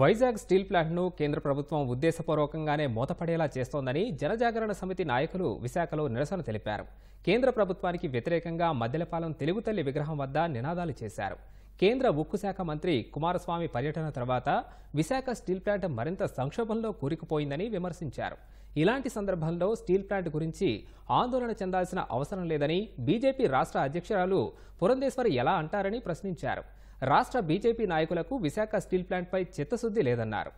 Vizag steel ప్లాంట్ను కేంద్ర ప్రభుత్వం ఉద్దేశపూర్వకంగానే మూతపడేలా చేస్తోందని జనజాగరణ సమితి నాయకులు విశాఖలో నిరసన తెలిపారు కేంద్ర ప్రభుత్వానికి వ్యతిరేకంగా మద్దెలపాలెం తెలుగుతల్లి విగ్రహం వద్ద నినాదాలు చేశారు కేంద్ర ఉక్కు శాఖ మంత్రి కుమారస్వామి పర్యటన తర్వాత విశాఖ స్టీల్ ప్లాంట్ మరింత సంక్షోభంలో కూరుకుపోయిందని విమర్శించారు ఇలాంటి సందర్భంలో స్టీల్ ప్లాంట్ గురించి ఆందోళన చెందాల్సిన అవసరం లేదని బీజేపీ రాష్ట్ర అధ్యక్షురాలు పురంధేశ్వరి ఎలా అంటారని ప్రశ్నించారు రాష్ట్ర బీజేపీ నాయకులకు విశాఖ స్టీల్ ప్లాంట్పై చిత్తశుద్ధి లేదన్నారు